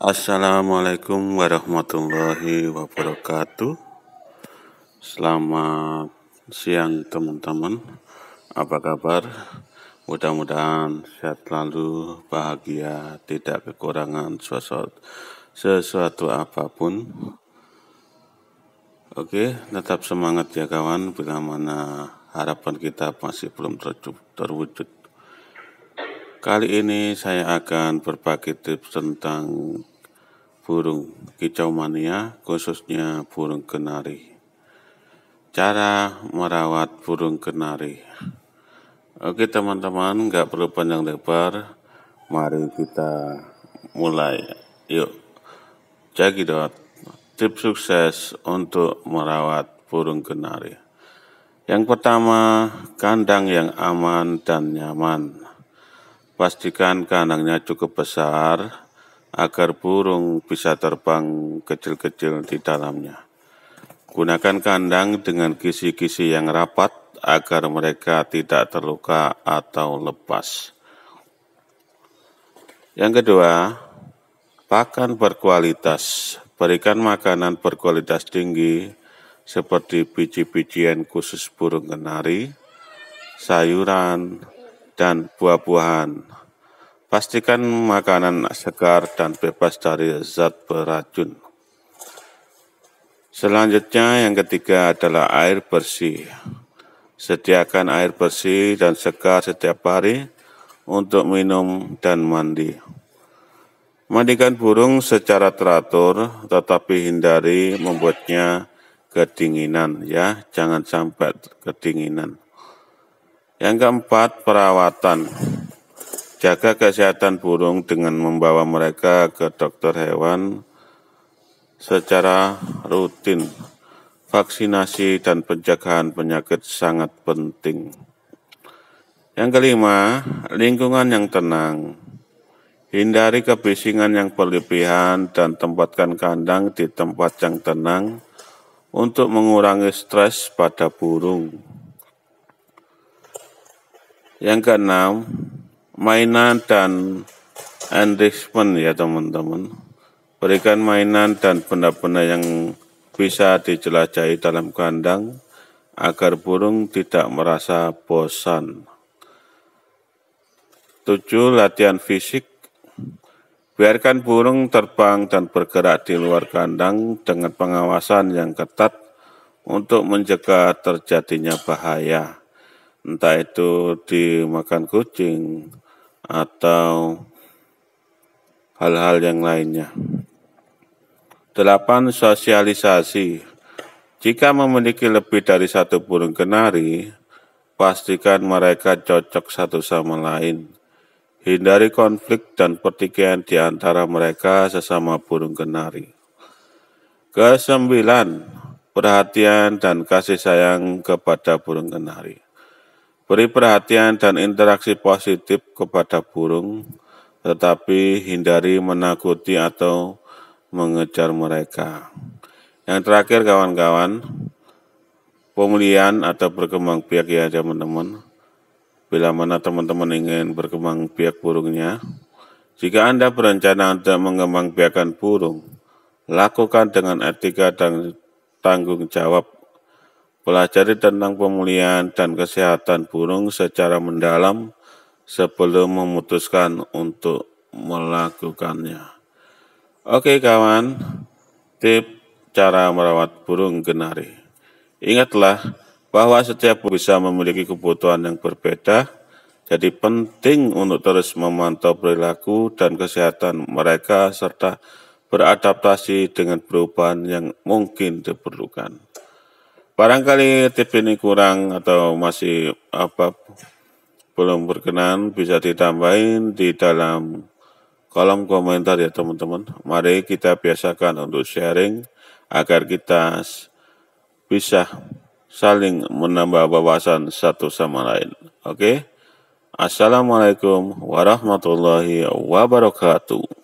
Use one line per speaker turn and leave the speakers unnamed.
Assalamualaikum warahmatullahi wabarakatuh. Selamat siang teman-teman. Apa kabar? Mudah-mudahan sehat selalu, bahagia, tidak kekurangan sesuatu, sesuatu apapun. Oke, tetap semangat ya kawan bila mana harapan kita masih belum terwujud. Kali ini saya akan berbagi tips tentang burung kicau mania, khususnya burung kenari. Cara merawat burung kenari. Oke teman-teman, nggak perlu panjang lebar. Mari kita mulai. Yuk, cekidot. Tips sukses untuk merawat burung kenari. Yang pertama, kandang yang aman dan nyaman. Pastikan kandangnya cukup besar, agar burung bisa terbang kecil-kecil di dalamnya. Gunakan kandang dengan kisi-kisi yang rapat agar mereka tidak terluka atau lepas. Yang kedua, pakan berkualitas. Berikan makanan berkualitas tinggi seperti biji-bijian khusus burung kenari, sayuran, dan buah-buahan Pastikan makanan segar dan bebas dari zat beracun. Selanjutnya yang ketiga adalah air bersih. Sediakan air bersih dan segar setiap hari untuk minum dan mandi. Mandikan burung secara teratur tetapi hindari membuatnya kedinginan ya, jangan sampai kedinginan. Yang keempat, perawatan. Jaga kesehatan burung dengan membawa mereka ke dokter hewan secara rutin. Vaksinasi dan pencegahan penyakit sangat penting. Yang kelima, lingkungan yang tenang. Hindari kebisingan yang berlebihan dan tempatkan kandang di tempat yang tenang untuk mengurangi stres pada burung. Yang keenam, mainan dan enrichment ya teman-teman. Berikan mainan dan benda-benda yang bisa dijelajahi dalam kandang agar burung tidak merasa bosan. 7. Latihan fisik Biarkan burung terbang dan bergerak di luar kandang dengan pengawasan yang ketat untuk mencegah terjadinya bahaya. Entah itu dimakan kucing, atau hal-hal yang lainnya. Delapan, sosialisasi. Jika memiliki lebih dari satu burung kenari, pastikan mereka cocok satu sama lain. Hindari konflik dan pertikaian di antara mereka sesama burung kenari. Kesembilan, perhatian dan kasih sayang kepada burung kenari. Beri perhatian dan interaksi positif kepada burung, tetapi hindari menakuti atau mengejar mereka. Yang terakhir kawan-kawan, pemulihan atau berkembang biak ya teman-teman. Bila mana teman-teman ingin berkembang biak burungnya, jika Anda berencana untuk mengembang biakan burung, lakukan dengan etika dan tanggung jawab Pelajari tentang pemulihan dan kesehatan burung secara mendalam sebelum memutuskan untuk melakukannya. Oke kawan, tip cara merawat burung kenari. Ingatlah bahwa setiap burung bisa memiliki kebutuhan yang berbeda, jadi penting untuk terus memantau perilaku dan kesehatan mereka serta beradaptasi dengan perubahan yang mungkin diperlukan barangkali tip ini kurang atau masih apa belum berkenan bisa ditambahin di dalam kolom komentar ya teman-teman. Mari kita biasakan untuk sharing agar kita bisa saling menambah wawasan satu sama lain. Oke. Okay? Assalamualaikum warahmatullahi wabarakatuh.